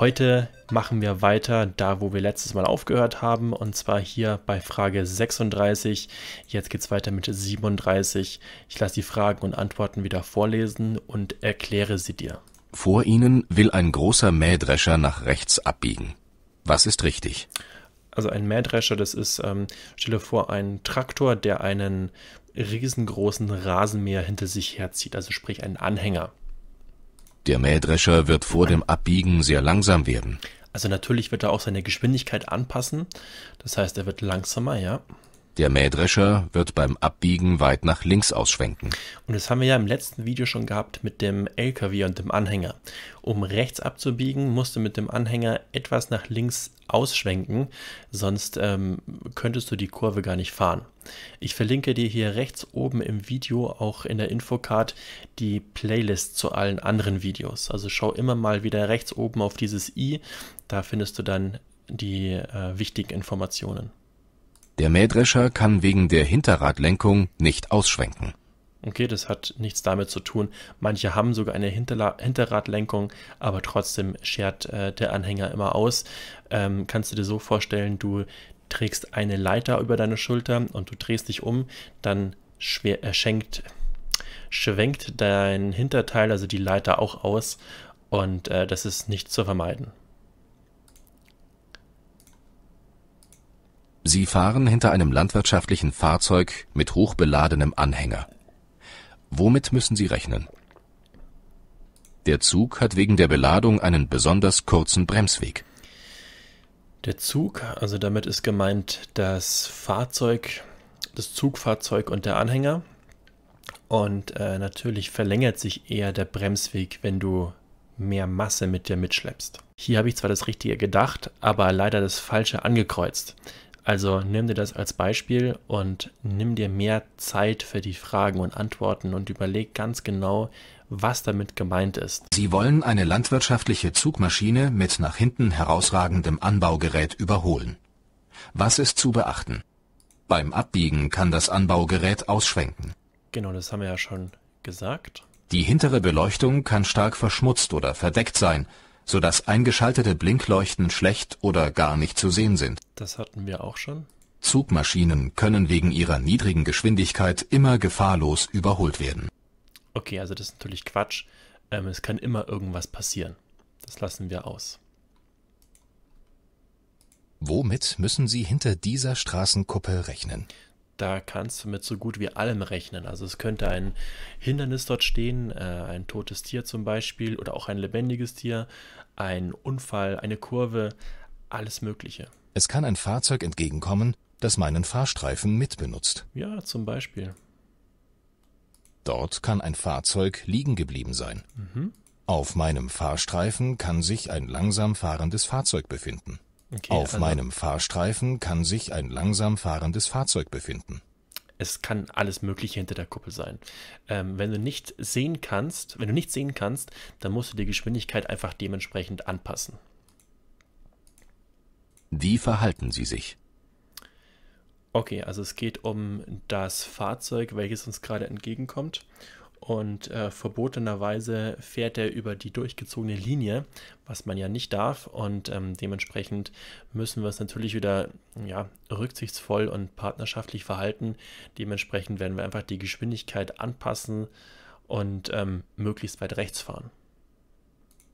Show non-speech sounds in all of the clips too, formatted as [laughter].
Heute machen wir weiter da, wo wir letztes Mal aufgehört haben, und zwar hier bei Frage 36. Jetzt geht es weiter mit 37. Ich lasse die Fragen und Antworten wieder vorlesen und erkläre sie dir. Vor Ihnen will ein großer Mähdrescher nach rechts abbiegen. Was ist richtig? Also ein Mähdrescher, das ist, ähm, stelle vor, ein Traktor, der einen riesengroßen Rasenmäher hinter sich herzieht, also sprich einen Anhänger. Der Mähdrescher wird vor dem Abbiegen sehr langsam werden. Also natürlich wird er auch seine Geschwindigkeit anpassen. Das heißt, er wird langsamer, ja. Der Mähdrescher wird beim Abbiegen weit nach links ausschwenken. Und das haben wir ja im letzten Video schon gehabt mit dem LKW und dem Anhänger. Um rechts abzubiegen, musst du mit dem Anhänger etwas nach links ausschwenken, sonst ähm, könntest du die Kurve gar nicht fahren. Ich verlinke dir hier rechts oben im Video auch in der Infocard die Playlist zu allen anderen Videos. Also schau immer mal wieder rechts oben auf dieses i, da findest du dann die äh, wichtigen Informationen. Der Mähdrescher kann wegen der Hinterradlenkung nicht ausschwenken. Okay, das hat nichts damit zu tun. Manche haben sogar eine Hinterla Hinterradlenkung, aber trotzdem schert äh, der Anhänger immer aus. Ähm, kannst du dir so vorstellen, du trägst eine Leiter über deine Schulter und du drehst dich um, dann schwer, äh, schenkt, schwenkt dein Hinterteil, also die Leiter auch aus und äh, das ist nicht zu vermeiden. Sie fahren hinter einem landwirtschaftlichen Fahrzeug mit hochbeladenem Anhänger. Womit müssen Sie rechnen? Der Zug hat wegen der Beladung einen besonders kurzen Bremsweg. Der Zug, also damit ist gemeint das Fahrzeug, das Zugfahrzeug und der Anhänger. Und äh, natürlich verlängert sich eher der Bremsweg, wenn du mehr Masse mit dir mitschleppst. Hier habe ich zwar das Richtige gedacht, aber leider das Falsche angekreuzt. Also nimm dir das als Beispiel und nimm dir mehr Zeit für die Fragen und Antworten und überleg ganz genau, was damit gemeint ist. Sie wollen eine landwirtschaftliche Zugmaschine mit nach hinten herausragendem Anbaugerät überholen. Was ist zu beachten? Beim Abbiegen kann das Anbaugerät ausschwenken. Genau, das haben wir ja schon gesagt. Die hintere Beleuchtung kann stark verschmutzt oder verdeckt sein, so dass eingeschaltete Blinkleuchten schlecht oder gar nicht zu sehen sind. Das hatten wir auch schon. Zugmaschinen können wegen ihrer niedrigen Geschwindigkeit immer gefahrlos überholt werden. Okay, also das ist natürlich Quatsch. Ähm, es kann immer irgendwas passieren. Das lassen wir aus. Womit müssen Sie hinter dieser Straßenkuppe rechnen? da kannst du mit so gut wie allem rechnen. Also es könnte ein Hindernis dort stehen, äh, ein totes Tier zum Beispiel oder auch ein lebendiges Tier, ein Unfall, eine Kurve, alles Mögliche. Es kann ein Fahrzeug entgegenkommen, das meinen Fahrstreifen mitbenutzt. Ja, zum Beispiel. Dort kann ein Fahrzeug liegen geblieben sein. Mhm. Auf meinem Fahrstreifen kann sich ein langsam fahrendes Fahrzeug befinden. Okay, Auf also meinem Fahrstreifen kann sich ein langsam fahrendes Fahrzeug befinden. Es kann alles Mögliche hinter der Kuppel sein. Ähm, wenn du nicht sehen kannst, wenn du nicht sehen kannst, dann musst du die Geschwindigkeit einfach dementsprechend anpassen. Wie verhalten sie sich? Okay, also es geht um das Fahrzeug, welches uns gerade entgegenkommt und äh, verbotenerweise fährt er über die durchgezogene Linie, was man ja nicht darf und ähm, dementsprechend müssen wir es natürlich wieder ja, rücksichtsvoll und partnerschaftlich verhalten. Dementsprechend werden wir einfach die Geschwindigkeit anpassen und ähm, möglichst weit rechts fahren.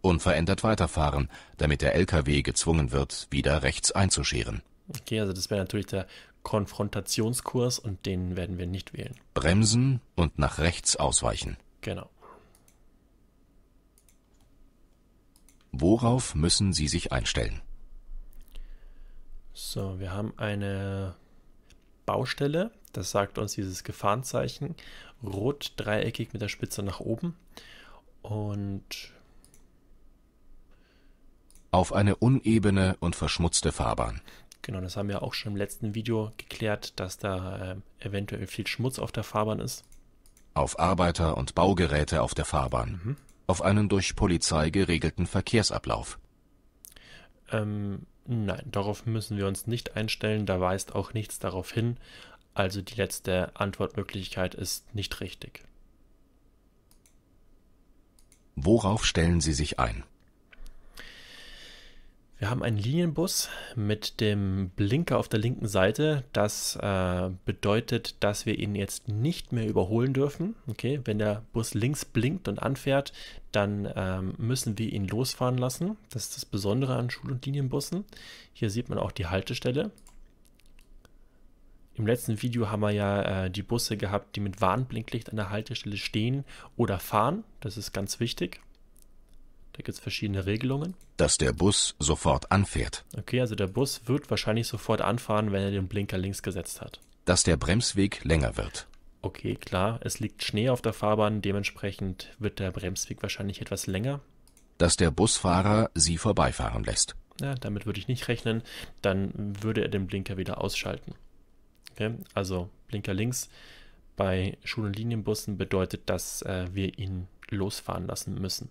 Unverändert weiterfahren, damit der LKW gezwungen wird, wieder rechts einzuscheren. Okay, also das wäre natürlich der Konfrontationskurs und den werden wir nicht wählen. Bremsen und nach rechts ausweichen. Genau. Worauf müssen Sie sich einstellen? So, wir haben eine Baustelle. Das sagt uns dieses Gefahrenzeichen. Rot, dreieckig mit der Spitze nach oben. Und. Auf eine unebene und verschmutzte Fahrbahn. Genau, das haben wir auch schon im letzten Video geklärt, dass da äh, eventuell viel Schmutz auf der Fahrbahn ist. Auf Arbeiter und Baugeräte auf der Fahrbahn. Mhm. Auf einen durch Polizei geregelten Verkehrsablauf. Ähm, nein, darauf müssen wir uns nicht einstellen, da weist auch nichts darauf hin. Also die letzte Antwortmöglichkeit ist nicht richtig. Worauf stellen Sie sich ein? Wir haben einen Linienbus mit dem Blinker auf der linken Seite. Das äh, bedeutet, dass wir ihn jetzt nicht mehr überholen dürfen. Okay, wenn der Bus links blinkt und anfährt, dann ähm, müssen wir ihn losfahren lassen. Das ist das Besondere an Schul- und Linienbussen. Hier sieht man auch die Haltestelle. Im letzten Video haben wir ja äh, die Busse gehabt, die mit Warnblinklicht an der Haltestelle stehen oder fahren. Das ist ganz wichtig. Da gibt es verschiedene Regelungen. Dass der Bus sofort anfährt. Okay, also der Bus wird wahrscheinlich sofort anfahren, wenn er den Blinker links gesetzt hat. Dass der Bremsweg länger wird. Okay, klar, es liegt Schnee auf der Fahrbahn, dementsprechend wird der Bremsweg wahrscheinlich etwas länger. Dass der Busfahrer sie vorbeifahren lässt. Ja, damit würde ich nicht rechnen, dann würde er den Blinker wieder ausschalten. Okay, also Blinker links bei Schul- und Linienbussen bedeutet, dass äh, wir ihn losfahren lassen müssen.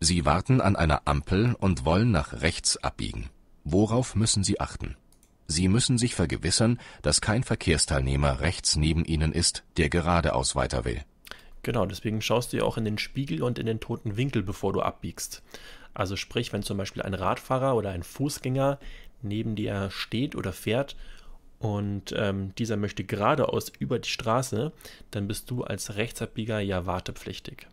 Sie warten an einer Ampel und wollen nach rechts abbiegen. Worauf müssen Sie achten? Sie müssen sich vergewissern, dass kein Verkehrsteilnehmer rechts neben Ihnen ist, der geradeaus weiter will. Genau, deswegen schaust du ja auch in den Spiegel und in den toten Winkel, bevor du abbiegst. Also sprich, wenn zum Beispiel ein Radfahrer oder ein Fußgänger neben dir steht oder fährt und ähm, dieser möchte geradeaus über die Straße, dann bist du als Rechtsabbieger ja wartepflichtig.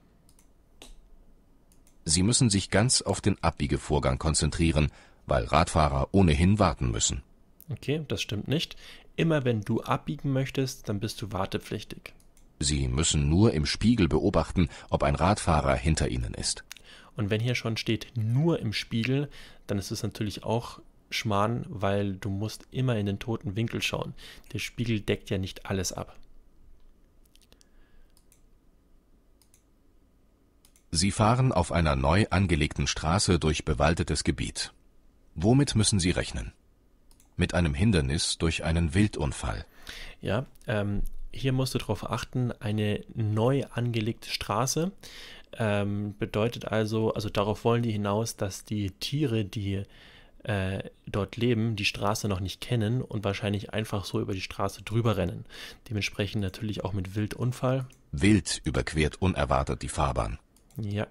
Sie müssen sich ganz auf den Abbiegevorgang konzentrieren, weil Radfahrer ohnehin warten müssen. Okay, das stimmt nicht. Immer wenn du abbiegen möchtest, dann bist du wartepflichtig. Sie müssen nur im Spiegel beobachten, ob ein Radfahrer hinter Ihnen ist. Und wenn hier schon steht nur im Spiegel, dann ist es natürlich auch Schmarrn, weil du musst immer in den toten Winkel schauen. Der Spiegel deckt ja nicht alles ab. Sie fahren auf einer neu angelegten Straße durch bewaldetes Gebiet. Womit müssen Sie rechnen? Mit einem Hindernis durch einen Wildunfall. Ja, ähm, hier musst du darauf achten, eine neu angelegte Straße ähm, bedeutet also, also darauf wollen die hinaus, dass die Tiere, die äh, dort leben, die Straße noch nicht kennen und wahrscheinlich einfach so über die Straße drüber rennen. Dementsprechend natürlich auch mit Wildunfall. Wild überquert unerwartet die Fahrbahn. Ja.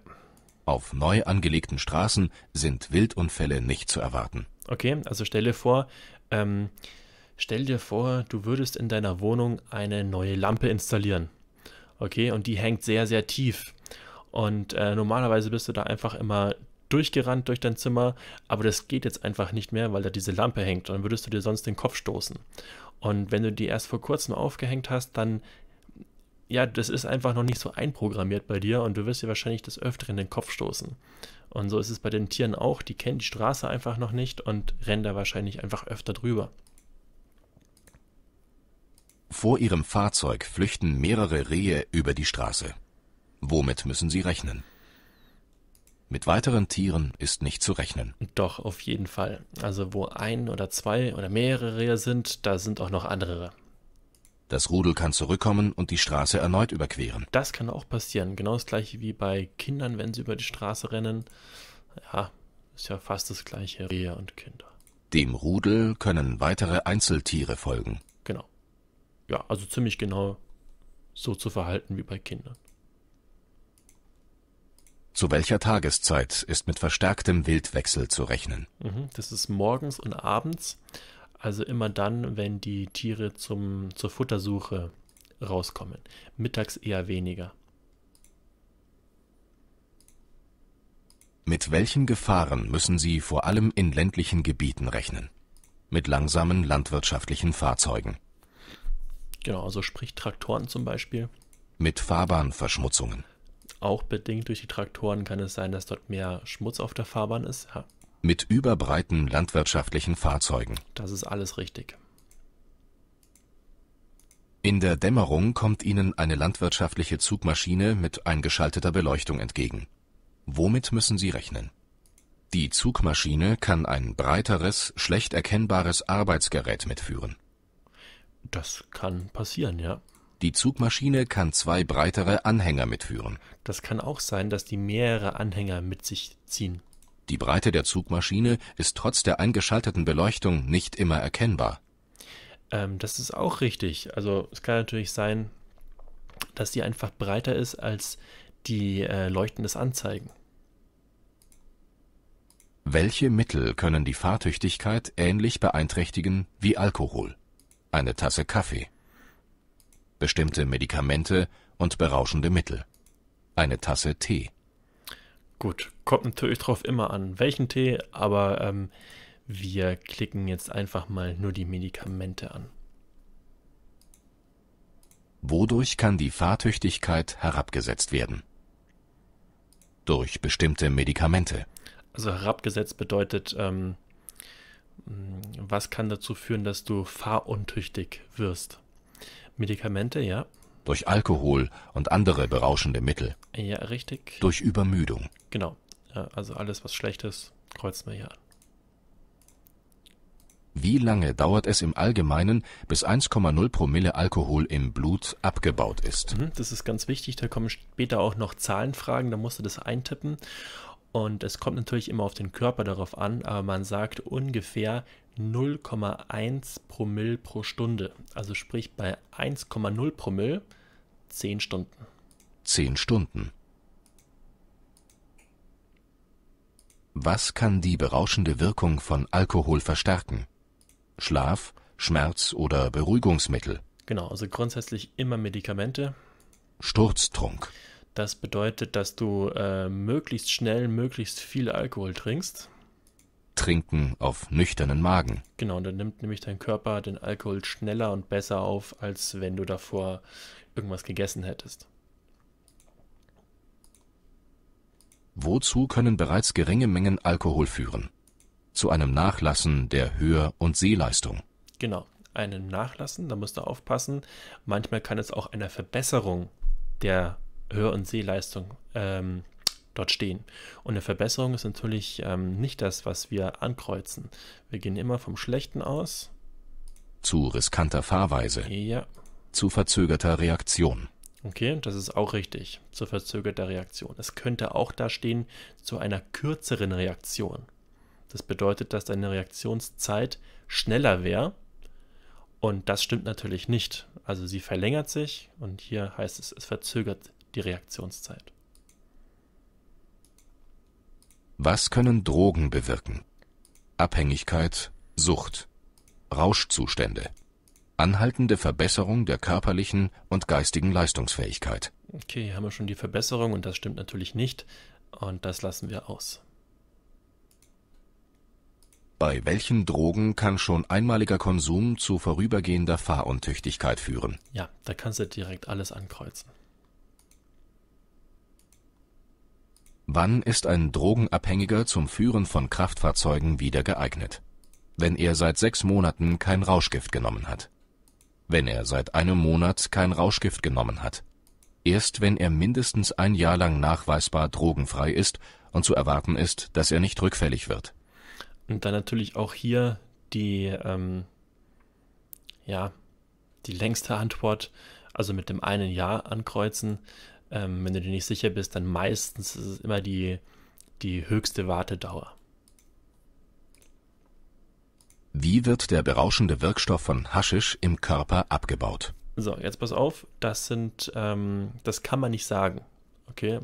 Auf neu angelegten Straßen sind Wildunfälle nicht zu erwarten. Okay, also stell dir vor, ähm, stell dir vor, du würdest in deiner Wohnung eine neue Lampe installieren. Okay, und die hängt sehr, sehr tief. Und äh, normalerweise bist du da einfach immer durchgerannt durch dein Zimmer, aber das geht jetzt einfach nicht mehr, weil da diese Lampe hängt. Und dann würdest du dir sonst den Kopf stoßen. Und wenn du die erst vor kurzem aufgehängt hast, dann ja, das ist einfach noch nicht so einprogrammiert bei dir und du wirst dir wahrscheinlich das öfter in den Kopf stoßen. Und so ist es bei den Tieren auch, die kennen die Straße einfach noch nicht und rennen da wahrscheinlich einfach öfter drüber. Vor ihrem Fahrzeug flüchten mehrere Rehe über die Straße. Womit müssen sie rechnen? Mit weiteren Tieren ist nicht zu rechnen. Doch, auf jeden Fall. Also wo ein oder zwei oder mehrere Rehe sind, da sind auch noch andere das Rudel kann zurückkommen und die Straße erneut überqueren. Das kann auch passieren. Genau das gleiche wie bei Kindern, wenn sie über die Straße rennen. Ja, ist ja fast das gleiche. Rehe und Kinder. Dem Rudel können weitere Einzeltiere folgen. Genau. Ja, also ziemlich genau so zu verhalten wie bei Kindern. Zu welcher Tageszeit ist mit verstärktem Wildwechsel zu rechnen? Mhm, das ist morgens und abends. Also immer dann, wenn die Tiere zum, zur Futtersuche rauskommen. Mittags eher weniger. Mit welchen Gefahren müssen Sie vor allem in ländlichen Gebieten rechnen? Mit langsamen landwirtschaftlichen Fahrzeugen. Genau, also sprich Traktoren zum Beispiel. Mit Fahrbahnverschmutzungen. Auch bedingt durch die Traktoren kann es sein, dass dort mehr Schmutz auf der Fahrbahn ist. Ja mit überbreiten landwirtschaftlichen Fahrzeugen. Das ist alles richtig. In der Dämmerung kommt Ihnen eine landwirtschaftliche Zugmaschine mit eingeschalteter Beleuchtung entgegen. Womit müssen Sie rechnen? Die Zugmaschine kann ein breiteres, schlecht erkennbares Arbeitsgerät mitführen. Das kann passieren, ja. Die Zugmaschine kann zwei breitere Anhänger mitführen. Das kann auch sein, dass die mehrere Anhänger mit sich ziehen. Die Breite der Zugmaschine ist trotz der eingeschalteten Beleuchtung nicht immer erkennbar. Ähm, das ist auch richtig. Also es kann natürlich sein, dass die einfach breiter ist, als die äh, Leuchten des anzeigen. Welche Mittel können die Fahrtüchtigkeit ähnlich beeinträchtigen wie Alkohol? Eine Tasse Kaffee. Bestimmte Medikamente und berauschende Mittel. Eine Tasse Tee. Gut, kommt natürlich drauf immer an, welchen Tee, aber ähm, wir klicken jetzt einfach mal nur die Medikamente an. Wodurch kann die Fahrtüchtigkeit herabgesetzt werden? Durch bestimmte Medikamente. Also herabgesetzt bedeutet, ähm, was kann dazu führen, dass du fahruntüchtig wirst? Medikamente, ja. Durch Alkohol und andere berauschende Mittel. Ja, richtig. Durch Übermüdung. Genau. Äh, also alles, was schlecht ist, kreuzt man hier an. Wie lange dauert es im Allgemeinen, bis 1,0 Promille Alkohol im Blut abgebaut ist? Mhm, das ist ganz wichtig. Da kommen später auch noch Zahlenfragen. Da musst du das eintippen. Und es kommt natürlich immer auf den Körper darauf an, aber man sagt ungefähr 0,1 Promille pro Stunde. Also sprich bei 1,0 Promille 10 Stunden. 10 Stunden. Was kann die berauschende Wirkung von Alkohol verstärken? Schlaf, Schmerz oder Beruhigungsmittel? Genau, also grundsätzlich immer Medikamente. Sturztrunk. Das bedeutet, dass du äh, möglichst schnell möglichst viel Alkohol trinkst. Trinken auf nüchternen Magen. Genau, und dann nimmt nämlich dein Körper den Alkohol schneller und besser auf, als wenn du davor irgendwas gegessen hättest. wozu können bereits geringe Mengen Alkohol führen? Zu einem Nachlassen der Hör- und Sehleistung. Genau, einem Nachlassen, da musst du aufpassen. Manchmal kann es auch einer Verbesserung der Hör- und Sehleistung ähm, dort stehen. Und eine Verbesserung ist natürlich ähm, nicht das, was wir ankreuzen. Wir gehen immer vom Schlechten aus. Zu riskanter Fahrweise. Ja. Zu verzögerter Reaktion. Okay, das ist auch richtig, zur verzögerten Reaktion. Es könnte auch da stehen zu einer kürzeren Reaktion. Das bedeutet, dass deine Reaktionszeit schneller wäre. Und das stimmt natürlich nicht. Also sie verlängert sich und hier heißt es, es verzögert die Reaktionszeit. Was können Drogen bewirken? Abhängigkeit, Sucht, Rauschzustände anhaltende Verbesserung der körperlichen und geistigen Leistungsfähigkeit. Okay, hier haben wir schon die Verbesserung und das stimmt natürlich nicht und das lassen wir aus. Bei welchen Drogen kann schon einmaliger Konsum zu vorübergehender Fahruntüchtigkeit führen? Ja, da kannst du direkt alles ankreuzen. Wann ist ein Drogenabhängiger zum Führen von Kraftfahrzeugen wieder geeignet? Wenn er seit sechs Monaten kein Rauschgift genommen hat wenn er seit einem Monat kein Rauschgift genommen hat. Erst wenn er mindestens ein Jahr lang nachweisbar drogenfrei ist und zu erwarten ist, dass er nicht rückfällig wird. Und dann natürlich auch hier die, ähm, ja, die längste Antwort, also mit dem einen Jahr ankreuzen. Ähm, wenn du dir nicht sicher bist, dann meistens ist es immer die, die höchste Wartedauer. Wie wird der berauschende Wirkstoff von Haschisch im Körper abgebaut? So, jetzt pass auf, das sind, ähm, das kann man nicht sagen. Okay.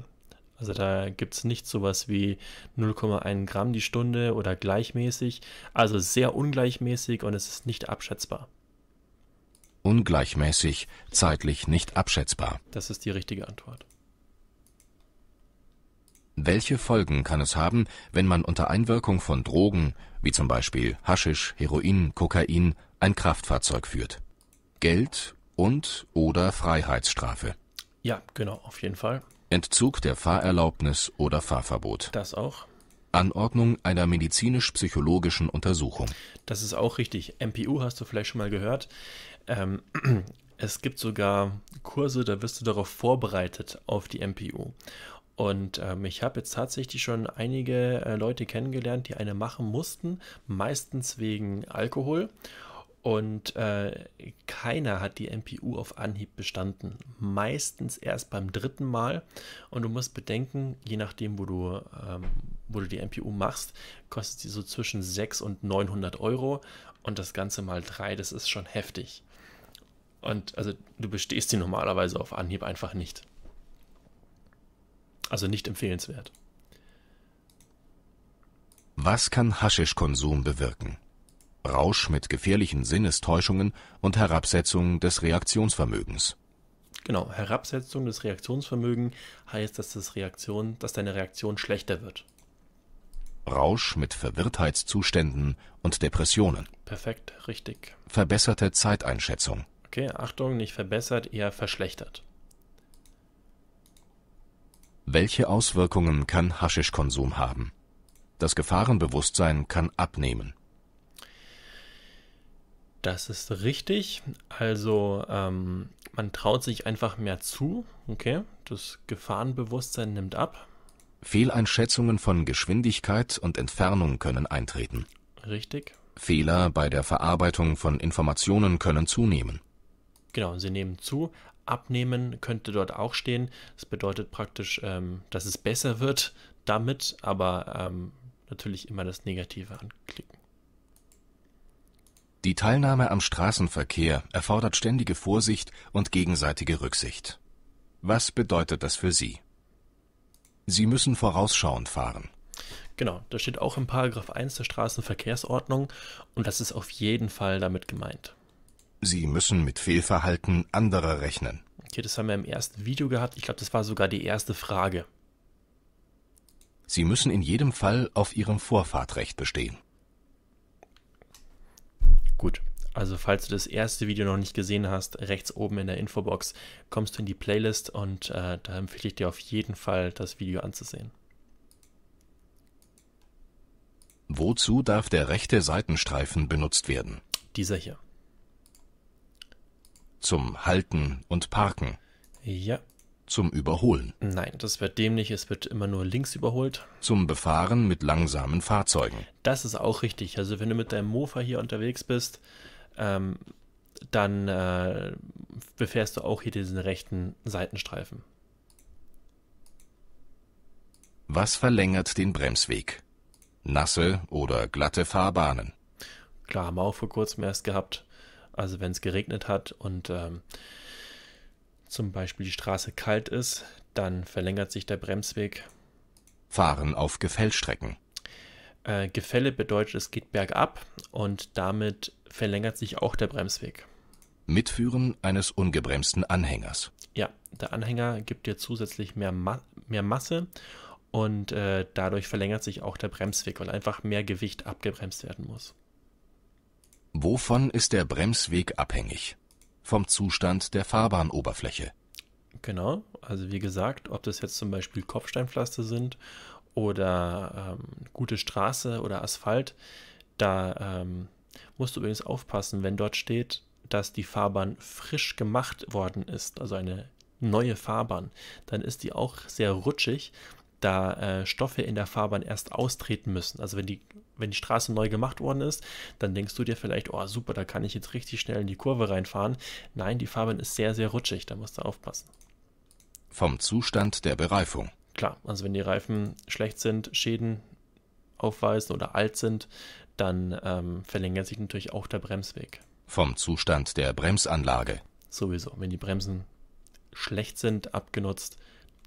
Also da gibt es nicht sowas wie 0,1 Gramm die Stunde oder gleichmäßig. Also sehr ungleichmäßig und es ist nicht abschätzbar. Ungleichmäßig, zeitlich nicht abschätzbar. Das ist die richtige Antwort. Welche Folgen kann es haben, wenn man unter Einwirkung von Drogen wie zum Beispiel Haschisch, Heroin, Kokain ein Kraftfahrzeug führt? Geld und/oder Freiheitsstrafe. Ja, genau, auf jeden Fall. Entzug der Fahrerlaubnis oder Fahrverbot. Das auch. Anordnung einer medizinisch-psychologischen Untersuchung. Das ist auch richtig. MPU hast du vielleicht schon mal gehört. Ähm, [clears throat] es gibt sogar Kurse, da wirst du darauf vorbereitet auf die MPU. Und ähm, ich habe jetzt tatsächlich schon einige äh, Leute kennengelernt, die eine machen mussten, meistens wegen Alkohol. Und äh, keiner hat die MPU auf Anhieb bestanden. Meistens erst beim dritten Mal. Und du musst bedenken, je nachdem, wo du, ähm, wo du die MPU machst, kostet sie so zwischen 600 und 900 Euro. Und das Ganze mal 3, das ist schon heftig. Und also du bestehst sie normalerweise auf Anhieb einfach nicht. Also nicht empfehlenswert. Was kann Haschischkonsum bewirken? Rausch mit gefährlichen Sinnestäuschungen und Herabsetzung des Reaktionsvermögens. Genau, Herabsetzung des Reaktionsvermögens heißt, dass, das Reaktion, dass deine Reaktion schlechter wird. Rausch mit Verwirrtheitszuständen und Depressionen. Perfekt, richtig. Verbesserte Zeiteinschätzung. Okay, Achtung, nicht verbessert, eher verschlechtert. Welche Auswirkungen kann Haschischkonsum haben? Das Gefahrenbewusstsein kann abnehmen. Das ist richtig. Also ähm, man traut sich einfach mehr zu. Okay, das Gefahrenbewusstsein nimmt ab. Fehleinschätzungen von Geschwindigkeit und Entfernung können eintreten. Richtig. Fehler bei der Verarbeitung von Informationen können zunehmen. Genau, sie nehmen zu, abnehmen könnte dort auch stehen. Das bedeutet praktisch, ähm, dass es besser wird damit, aber ähm, natürlich immer das Negative anklicken. Die Teilnahme am Straßenverkehr erfordert ständige Vorsicht und gegenseitige Rücksicht. Was bedeutet das für Sie? Sie müssen vorausschauend fahren. Genau, das steht auch im Paragraph 1 der Straßenverkehrsordnung und das ist auf jeden Fall damit gemeint. Sie müssen mit Fehlverhalten anderer rechnen. Okay, das haben wir im ersten Video gehabt. Ich glaube, das war sogar die erste Frage. Sie müssen in jedem Fall auf Ihrem Vorfahrtrecht bestehen. Gut, also falls du das erste Video noch nicht gesehen hast, rechts oben in der Infobox kommst du in die Playlist und äh, da empfehle ich dir auf jeden Fall, das Video anzusehen. Wozu darf der rechte Seitenstreifen benutzt werden? Dieser hier. Zum Halten und Parken. Ja. Zum Überholen. Nein, das wird dämlich. Es wird immer nur links überholt. Zum Befahren mit langsamen Fahrzeugen. Das ist auch richtig. Also wenn du mit deinem Mofa hier unterwegs bist, ähm, dann äh, befährst du auch hier diesen rechten Seitenstreifen. Was verlängert den Bremsweg? Nasse oder glatte Fahrbahnen. Klar, haben wir auch vor kurzem erst gehabt. Also wenn es geregnet hat und ähm, zum Beispiel die Straße kalt ist, dann verlängert sich der Bremsweg. Fahren auf Gefällstrecken. Äh, Gefälle bedeutet, es geht bergab und damit verlängert sich auch der Bremsweg. Mitführen eines ungebremsten Anhängers. Ja, der Anhänger gibt dir zusätzlich mehr, Ma mehr Masse und äh, dadurch verlängert sich auch der Bremsweg, weil einfach mehr Gewicht abgebremst werden muss. Wovon ist der Bremsweg abhängig? Vom Zustand der Fahrbahnoberfläche. Genau, also wie gesagt, ob das jetzt zum Beispiel Kopfsteinpflaster sind oder ähm, gute Straße oder Asphalt, da ähm, musst du übrigens aufpassen, wenn dort steht, dass die Fahrbahn frisch gemacht worden ist, also eine neue Fahrbahn, dann ist die auch sehr rutschig da äh, Stoffe in der Fahrbahn erst austreten müssen. Also wenn die, wenn die Straße neu gemacht worden ist, dann denkst du dir vielleicht, oh super, da kann ich jetzt richtig schnell in die Kurve reinfahren. Nein, die Fahrbahn ist sehr, sehr rutschig, da musst du aufpassen. Vom Zustand der Bereifung. Klar, also wenn die Reifen schlecht sind, Schäden aufweisen oder alt sind, dann ähm, verlängert sich natürlich auch der Bremsweg. Vom Zustand der Bremsanlage. Sowieso, wenn die Bremsen schlecht sind, abgenutzt,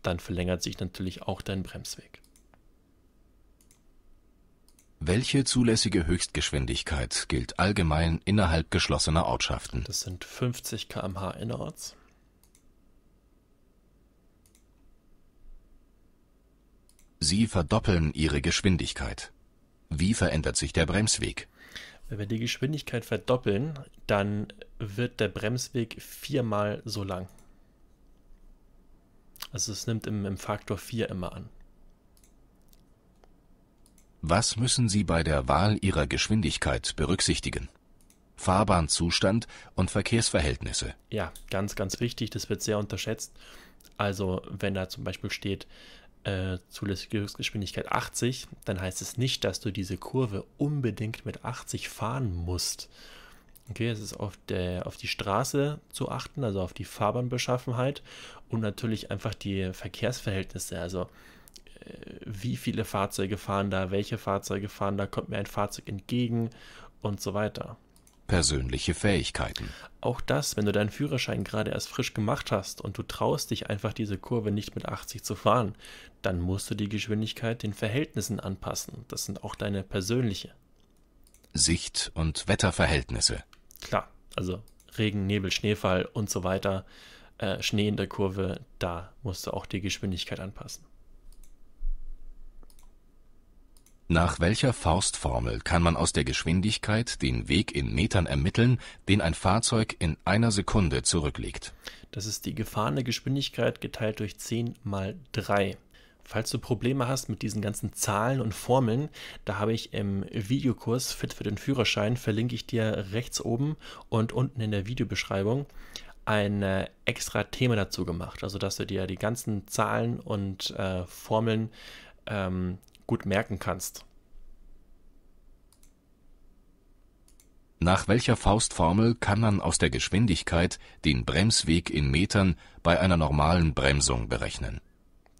dann verlängert sich natürlich auch dein Bremsweg. Welche zulässige Höchstgeschwindigkeit gilt allgemein innerhalb geschlossener Ortschaften? Das sind 50 km/h innerorts. Sie verdoppeln ihre Geschwindigkeit. Wie verändert sich der Bremsweg? Wenn wir die Geschwindigkeit verdoppeln, dann wird der Bremsweg viermal so lang. Also es nimmt im, im Faktor 4 immer an. Was müssen Sie bei der Wahl Ihrer Geschwindigkeit berücksichtigen? Fahrbahnzustand und Verkehrsverhältnisse. Ja, ganz, ganz wichtig, das wird sehr unterschätzt. Also wenn da zum Beispiel steht äh, zulässige Höchstgeschwindigkeit 80, dann heißt es nicht, dass du diese Kurve unbedingt mit 80 fahren musst. Okay, es ist auf, der, auf die Straße zu achten, also auf die Fahrbahnbeschaffenheit und natürlich einfach die Verkehrsverhältnisse. Also äh, wie viele Fahrzeuge fahren da, welche Fahrzeuge fahren da, kommt mir ein Fahrzeug entgegen und so weiter. Persönliche Fähigkeiten. Auch das, wenn du deinen Führerschein gerade erst frisch gemacht hast und du traust dich einfach diese Kurve nicht mit 80 zu fahren, dann musst du die Geschwindigkeit den Verhältnissen anpassen. Das sind auch deine persönliche. Sicht und Wetterverhältnisse klar, also Regen, Nebel, Schneefall und so weiter, äh, Schnee in der Kurve, da musst du auch die Geschwindigkeit anpassen. Nach welcher Faustformel kann man aus der Geschwindigkeit den Weg in Metern ermitteln, den ein Fahrzeug in einer Sekunde zurücklegt? Das ist die gefahrene Geschwindigkeit geteilt durch 10 mal 3. Falls du Probleme hast mit diesen ganzen Zahlen und Formeln, da habe ich im Videokurs Fit für den Führerschein, verlinke ich dir rechts oben und unten in der Videobeschreibung, ein äh, extra Thema dazu gemacht. Also, dass du dir die ganzen Zahlen und äh, Formeln ähm, gut merken kannst. Nach welcher Faustformel kann man aus der Geschwindigkeit den Bremsweg in Metern bei einer normalen Bremsung berechnen?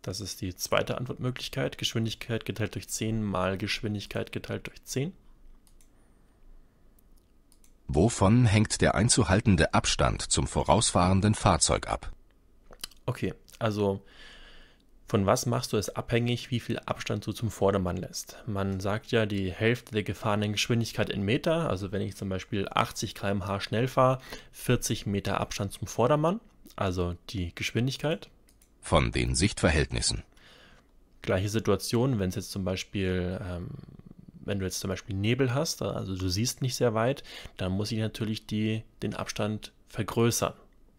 Das ist die zweite Antwortmöglichkeit. Geschwindigkeit geteilt durch 10 mal Geschwindigkeit geteilt durch 10. Wovon hängt der einzuhaltende Abstand zum vorausfahrenden Fahrzeug ab? Okay, also von was machst du es abhängig, wie viel Abstand du zum Vordermann lässt? Man sagt ja, die Hälfte der gefahrenen Geschwindigkeit in Meter, also wenn ich zum Beispiel 80 km/h schnell fahre, 40 Meter Abstand zum Vordermann, also die Geschwindigkeit von den Sichtverhältnissen. Gleiche Situation, wenn es jetzt zum Beispiel ähm wenn du jetzt zum Beispiel Nebel hast, also du siehst nicht sehr weit, dann muss ich natürlich die, den Abstand vergrößern,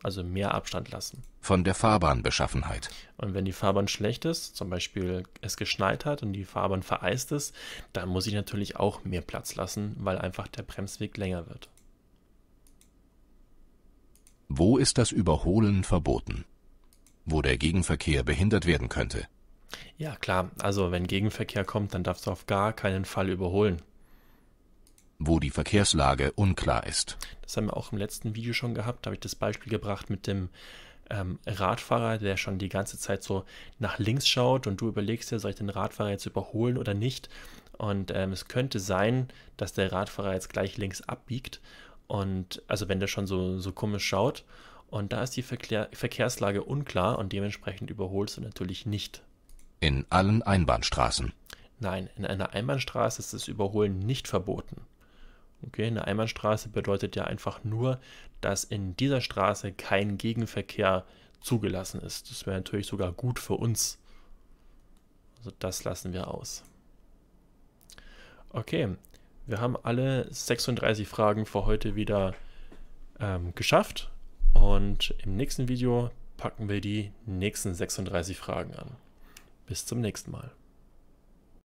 also mehr Abstand lassen. Von der Fahrbahnbeschaffenheit. Und wenn die Fahrbahn schlecht ist, zum Beispiel es geschneit hat und die Fahrbahn vereist ist, dann muss ich natürlich auch mehr Platz lassen, weil einfach der Bremsweg länger wird. Wo ist das Überholen verboten? wo der Gegenverkehr behindert werden könnte. Ja, klar. Also wenn Gegenverkehr kommt, dann darfst du auf gar keinen Fall überholen. Wo die Verkehrslage unklar ist. Das haben wir auch im letzten Video schon gehabt. Da habe ich das Beispiel gebracht mit dem ähm, Radfahrer, der schon die ganze Zeit so nach links schaut und du überlegst dir, soll ich den Radfahrer jetzt überholen oder nicht? Und ähm, es könnte sein, dass der Radfahrer jetzt gleich links abbiegt. Und also wenn der schon so, so komisch schaut und da ist die Verkehr Verkehrslage unklar und dementsprechend überholst du natürlich nicht. In allen Einbahnstraßen. Nein, in einer Einbahnstraße ist das Überholen nicht verboten. Okay, eine Einbahnstraße bedeutet ja einfach nur, dass in dieser Straße kein Gegenverkehr zugelassen ist. Das wäre natürlich sogar gut für uns. Also das lassen wir aus. Okay, wir haben alle 36 Fragen für heute wieder ähm, geschafft. Und im nächsten Video packen wir die nächsten 36 Fragen an. Bis zum nächsten Mal.